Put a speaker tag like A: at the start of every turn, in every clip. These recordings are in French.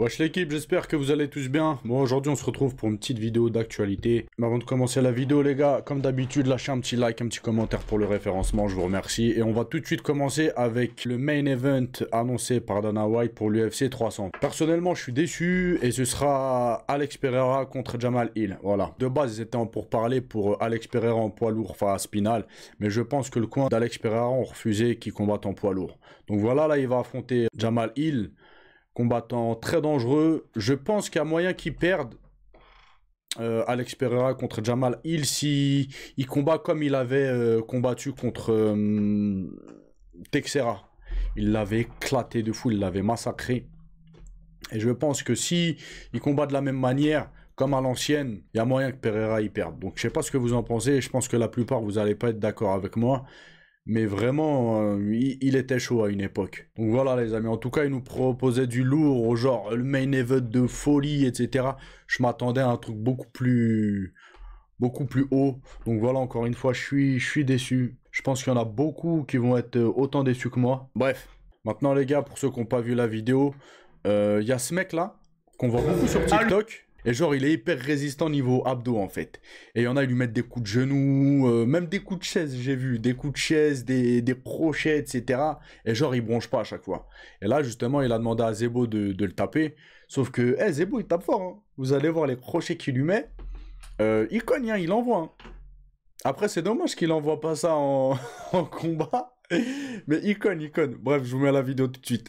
A: Wesh l'équipe, j'espère que vous allez tous bien. Bon, aujourd'hui, on se retrouve pour une petite vidéo d'actualité. Mais avant de commencer la vidéo, les gars, comme d'habitude, lâchez un petit like, un petit commentaire pour le référencement, je vous remercie. Et on va tout de suite commencer avec le main event annoncé par Dana White pour l'UFC 300. Personnellement, je suis déçu et ce sera Alex Pereira contre Jamal Hill. Voilà. De base, ils étaient en pourparlers pour euh, Alex Pereira en poids lourd face à Spinal. Mais je pense que le coin d'Alex Pereira ont refusé qu'il combatte en poids lourd. Donc voilà, là, il va affronter Jamal Hill. Combattant très dangereux. Je pense qu'il y a moyen qu'il perde euh, Alex Pereira contre Jamal Il si il combat comme il avait euh, combattu contre euh, Texera. Il l'avait éclaté de fou, il l'avait massacré. Et je pense que si il combat de la même manière, comme à l'ancienne, il y a moyen que Pereira y perde. Donc je ne sais pas ce que vous en pensez, je pense que la plupart vous n'allez pas être d'accord avec moi. Mais vraiment, euh, il, était chaud à une époque. Donc voilà, les amis. En tout cas, il nous proposait du lourd, genre le main event de folie, etc. Je m'attendais à un truc beaucoup plus, beaucoup plus haut. Donc voilà, encore une fois, je suis, je suis déçu. Je pense qu'il y en a beaucoup qui vont être euh, autant déçus que moi. Bref. Maintenant, les gars, pour ceux qui n'ont pas vu la vidéo, euh, il y a ce mec là qu'on voit beaucoup sur ah, TikTok. Et genre, il est hyper résistant niveau abdos, en fait. Et il y en a, ils lui mettent des coups de genoux, euh, même des coups de chaise, j'ai vu. Des coups de chaise, des, crochets, etc. Et genre, il bronche pas à chaque fois. Et là, justement, il a demandé à Zebo de, le taper. Sauf que, hé, eh, Zebo, il tape fort. Hein. Vous allez voir les crochets qu'il lui met. Euh, il cogne, hein, il envoie. Hein. Après, c'est dommage qu'il envoie pas ça en, en combat. Mais il cogne, il cogne. Bref, je vous mets la vidéo tout de suite.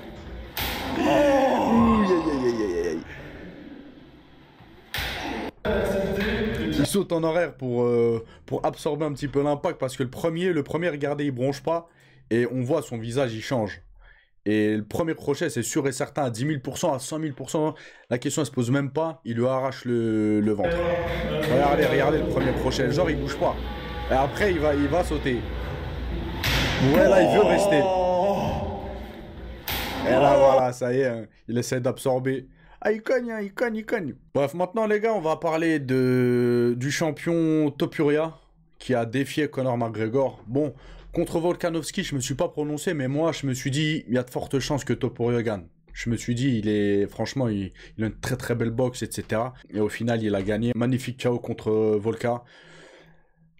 A: saute en horaire pour, euh, pour absorber un petit peu l'impact parce que le premier, le premier, regardez, il bronche pas et on voit son visage, il change. Et le premier crochet, c'est sûr et certain, à 10 000%, à 100 000%, hein. la question elle se pose même pas, il lui arrache le, ventre. Regardez, regardez le premier crochet, genre il bouge pas. Et après, il va, il va sauter. Ouais, là, il veut rester. Et là, voilà, ça y est, hein. il essaie d'absorber. Ah, il cogne, hein, il cogne, il cogne. Bref, maintenant, les gars, on va parler de... du champion Topuria qui a défié Conor McGregor. Bon, contre Volkanovski, je me suis pas prononcé, mais moi, je me suis dit, il y a de fortes chances que Topuria gagne. Je me suis dit, il est franchement, il, a une très très belle boxe, etc. Et au final, il a gagné. Magnifique KO contre euh, Volka.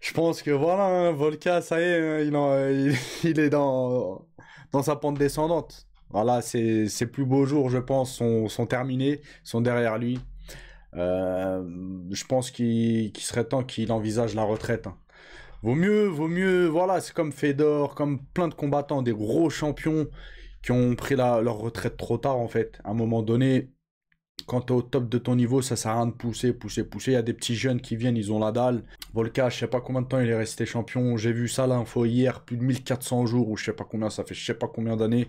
A: Je pense que voilà, hein, Volka, ça y est, hein, il, est dans, dans sa pente descendante. Voilà, ses, plus beaux jours, je pense, sont, sont terminés, sont derrière lui. Euh, je pense qu'il serait temps qu'il envisage la retraite. Hein. Vaut mieux, vaut mieux, voilà, c'est comme Fedor, comme plein de combattants, des gros champions qui ont pris leur retraite trop tard, en fait. À un moment donné, quand t'es au top de ton niveau, ça sert à rien de pousser, pousser, pousser. Il y a des petits jeunes qui viennent, ils ont la dalle. Volca, je sais pas combien de temps il est resté champion. J'ai vu ça l'info hier, plus de 1400 jours ou je sais pas combien, ça fait je sais pas combien d'années.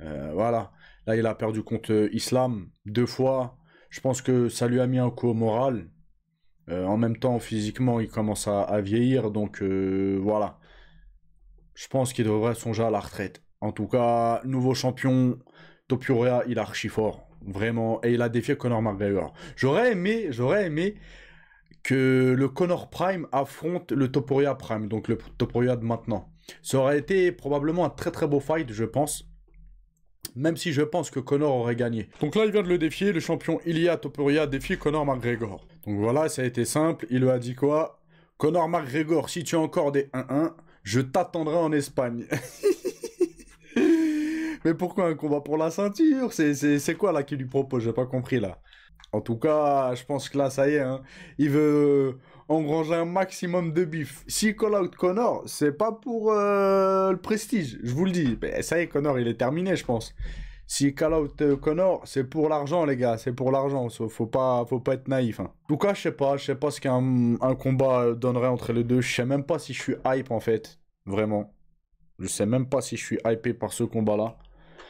A: Euh, voilà. Là, il a perdu contre euh, Islam deux fois. Je pense que ça lui a mis un coup au moral. Euh, en même temps, physiquement, il commence à, vieillir. Donc voilà. Je pense qu'il devrait songer à la retraite. En tout cas, nouveau champion, Topuria, il est archi fort. Vraiment. Et il a défié Conor McGregor. J'aurais aimé, j'aurais aimé que le Conor Prime affronte le Topuria Prime. Donc le Topuria de maintenant. Ça aurait été probablement un très très beau fight, je pense même si je pense que Connor aurait gagné. Donc là, il vient de le défier, le champion Ilia Topuria défie Connor McGregor. Donc voilà, ça a été simple, il lui a dit quoi Connor McGregor, si tu as encore des 1-1, je t'attendrai en Espagne. Mais pourquoi un combat pour la ceinture C'est quoi là qu'il lui propose J'ai pas compris là. En tout cas, je pense que là, ça y est, hein. il veut engranger un maximum de bif. Si call out Connor, c'est pas pour euh, le prestige, je vous le dis. Ben, ça y est, Connor, il est terminé, je pense. Si call out euh, Connor, c'est pour l'argent, les gars, c'est pour l'argent. Faut pas, faut pas être naïf. Hein. En tout cas, je sais pas, je sais pas ce qu'un un combat euh, donnerait entre les deux. Je sais même pas si je suis hype en fait, vraiment. Je sais même pas si je suis hypé par ce combat-là.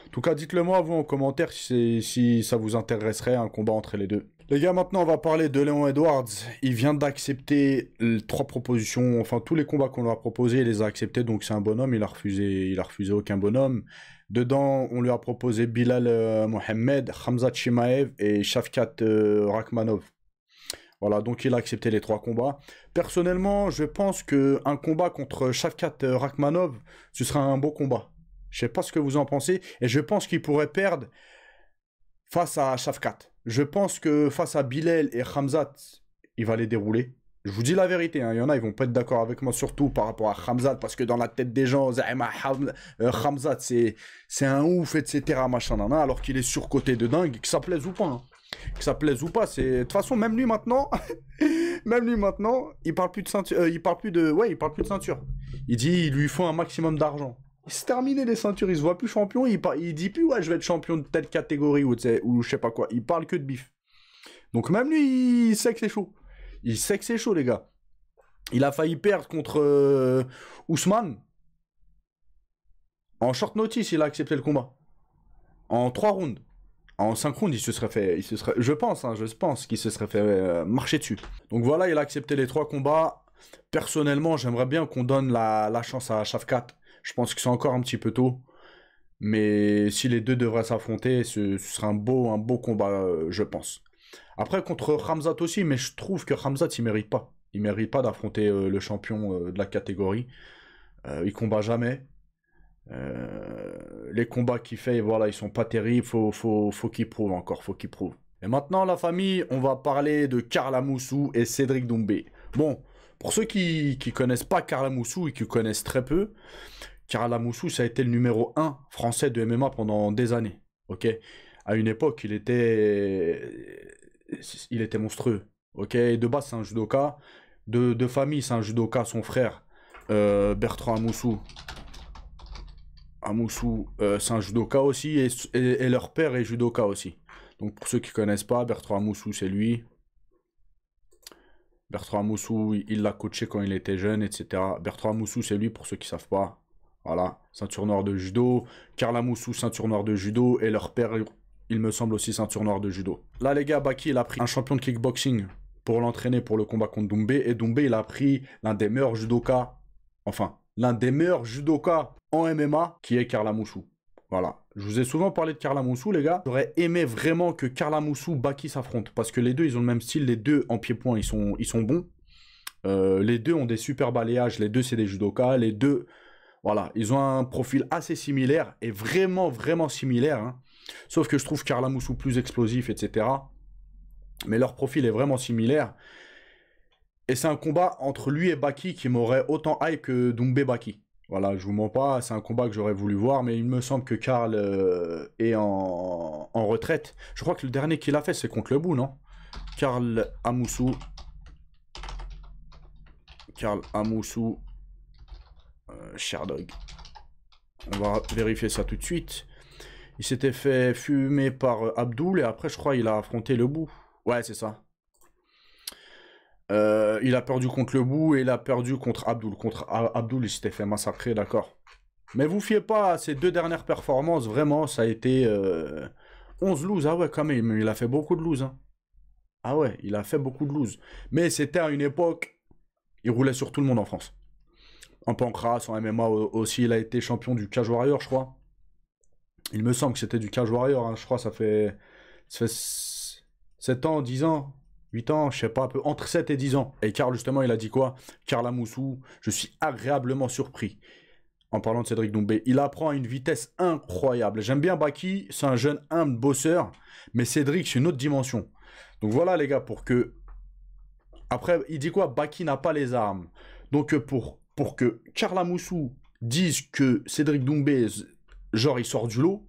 A: En tout cas, dites-le moi vous en commentaire si, si ça vous intéresserait un combat entre les deux. Les gars, maintenant, on va parler de Léon Edwards. Il vient d'accepter trois propositions, enfin, tous les combats qu'on lui a proposés, il les a acceptés, donc c'est un bonhomme, il a refusé, il a refusé aucun bonhomme. Dedans, on lui a proposé Bilal euh, Mohamed, Hamza Chimaev et Shafkat euh, Rachmanov. Voilà, donc il a accepté les trois combats. Personnellement, je pense qu'un combat contre Shafkat euh, Rachmanov, ce sera un beau combat. Je sais pas ce que vous en pensez, et je pense qu'il pourrait perdre face à Shafkat. Je pense que face à Bilal et Hamzat, il va les dérouler. Je vous dis la vérité, hein. il y en a, ils vont pas être d'accord avec moi, surtout par rapport à Hamzat, parce que dans la tête des gens, euh, Hamzat, c'est un ouf, etc., alors qu'il est surcoté de dingue, que ça plaise ou pas. Hein. Que ça plaise ou pas, c'est. De toute façon, même lui maintenant, même lui maintenant, il parle plus de ceinture. Euh, il parle plus de. Ouais, il parle plus de ceinture. Il dit il lui faut un maximum d'argent. Il se terminé les ceintures, il se voit plus champion, il, par... il dit plus ouais je vais être champion de telle catégorie ou, ou je sais pas quoi, il parle que de bif. Donc même lui il sait que c'est chaud. Il sait que c'est chaud les gars. Il a failli perdre contre euh, Ousmane. En short notice il a accepté le combat. En 3 rounds. En 5 rounds il se serait fait, il se serait, je pense, hein, je pense qu'il se serait fait euh, marcher dessus. Donc voilà il a accepté les trois combats. Personnellement j'aimerais bien qu'on donne la, la chance à Shafkat je pense que c'est encore un petit peu tôt. Mais si les deux devraient s'affronter, ce, sera un beau, un beau combat, euh, je pense. Après, contre Ramzat aussi, mais je trouve que Ramzat, il mérite pas. Il mérite pas d'affronter euh, le champion euh, de la catégorie. il combat jamais. les combats qu'il fait, voilà, ils sont pas terribles. Faut, faut, qu'il prouve encore, faut qu'il prouve. Et maintenant, la famille, on va parler de Karl et Cédric Doumbé. Bon, pour ceux qui ne connaissent pas Karl et qui connaissent très peu, Kira moussou ça a été le numéro 1 français de MMA pendant des années. Ok À une époque, il était, il était monstrueux. Ok de base, c'est un judoka. De, famille, c'est un judoka. Son frère, euh, Bertrand Amoussou. Amoussou, euh, c'est un judoka aussi. Et, leur père est judoka aussi. Donc pour ceux qui ne connaissent pas, Bertrand Amoussou, c'est lui. Bertrand Amoussou, il l'a coaché quand il était jeune, etc. Bertrand Amoussou, c'est lui, pour ceux qui ne savent pas. Voilà, ceinture noire de judo. Carla ceinture noire de judo. Et leur père, il me semble aussi ceinture noire de judo. Là, les gars, Baki, il a pris un champion de kickboxing pour l'entraîner pour le combat contre Doumbé. Et Doumbé, il a pris l'un des meilleurs judokas, enfin, l'un des meilleurs judokas en MMA, qui est Carla Voilà. Je vous ai souvent parlé de Carla les gars. J'aurais aimé vraiment que Carla Moussou, Baki s'affrontent. Parce que les deux, ils ont le même style. Les deux, en pied-point, ils sont, ils sont bons. Euh, les deux ont des super balayages. Les deux, c'est des judokas. Les deux voilà, ils ont un profil assez similaire et vraiment, vraiment similaire. Hein. Sauf que je trouve Amoussou plus explosif, etc. Mais leur profil est vraiment similaire. Et c'est un combat entre lui et Baki qui m'aurait autant hype que Dumbé Baki. Voilà, je vous mens pas, c'est un combat que j'aurais voulu voir, mais il me semble que Karl euh, est en, retraite. Je crois que le dernier qu'il a fait, c'est contre le bout, non Karl Amoussou. Karl Amoussou Sherdog. On va vérifier ça tout de suite. Il s'était fait fumer par euh, Abdul et après, je crois, il a affronté le bout. Ouais, c'est ça. Euh, il a perdu contre le bout et il a perdu contre Abdul. Contre Abdul, il s'était fait massacrer, d'accord. Mais vous fiez pas à ces deux dernières performances, vraiment, ça a été 11 euh, loses. Ah ouais, quand même, il a fait beaucoup de loses. Hein. Ah ouais, il a fait beaucoup de loses. Mais c'était à une époque, il roulait sur tout le monde en France en pancras, en MMA aussi. Il a été champion du Cage Warrior, je crois. Il me semble que c'était du Cage Warrior, hein, je crois, ça fait, ça fait 7 ans, 10 ans, 8 ans, je sais pas, peu, entre 7 et 10 ans. Et Karl, justement, il a dit quoi Karl Amoussou, je suis agréablement surpris. En parlant de Cédric Doumbé, il apprend à une vitesse incroyable. J'aime bien Baki, c'est un jeune humble bosseur, mais Cédric, c'est une autre dimension. Donc voilà, les gars, pour que. Après, il dit quoi Baki n'a pas les armes. Donc euh, pour pour que Carla Moussou dise que Cédric Doumbé, genre, il sort du lot,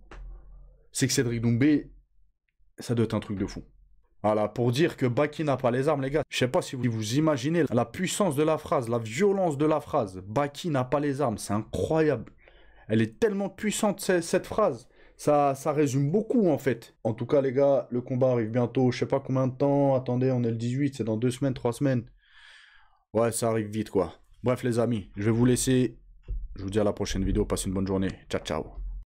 A: c'est que Cédric Doumbé, ça doit être un truc de fou. Voilà, pour dire que Baki n'a pas les armes, les gars. Je sais pas si vous, vous imaginez la puissance de la phrase, la violence de la phrase. Baki n'a pas les armes, c'est incroyable. Elle est tellement puissante, cette phrase. Ça, ça résume beaucoup, en fait. En tout cas, les gars, le combat arrive bientôt. Je sais pas combien de temps. Attendez, on est le 18, c'est dans deux semaines, trois semaines. Ouais, ça arrive vite, quoi. Bref, les amis, je vais vous laisser. Je vous dis à la prochaine vidéo. Passez une bonne journée. Ciao, ciao.